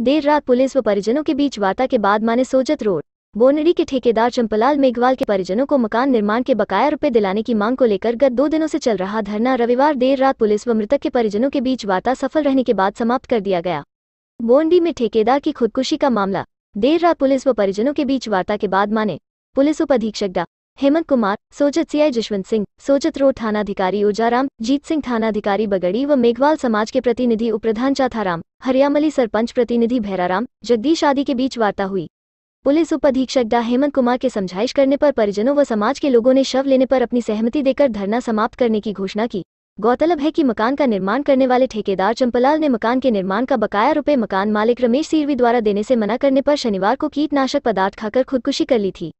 देर रात पुलिस व परिजनों के बीच वार्ता के बाद माने सोजत रोड बोनड़ी के ठेकेदार चंपलाल मेघवाल के परिजनों को मकान निर्माण के बकाया रुपए दिलाने की मांग को लेकर गत दो दिनों से चल रहा धरना रविवार देर रात पुलिस व मृतक के परिजनों के बीच वार्ता सफल रहने के बाद समाप्त कर दिया गया बोनडी में ठेकेदार की खुदकुशी का मामला देर रात पुलिस व परिजनों के बीच वार्ता के बाद माने पुलिस उप अधीक्षक डा हेमंत कुमार सोजत सीआई जशवंत सिंह सोजत रोड थानाधिकारी ओजाराम जीत सिंह थानाधिकारी बगड़ी व मेघवाल समाज के प्रतिनिधि प्रधान चाथाराम हरियामली सरपंच प्रतिनिधि भैराराम जगदीश आदि के बीच वार्ता हुई पुलिस उप अधीक्षक डा हेमंत कुमार के समझाइश करने पर परिजनों व समाज के लोगों ने शव लेने पर अपनी सहमति देकर धरना समाप्त करने की घोषणा की गौरतलब है कि मकान का निर्माण करने वाले ठेकेदार चंपलाल ने मकान के निर्माण का बकाया रुपए मकान मालिक रमेश सीरवी द्वारा देने से मना करने पर शनिवार को कीटनाशक पदार्थ खाकर खुदकुशी कर ली थी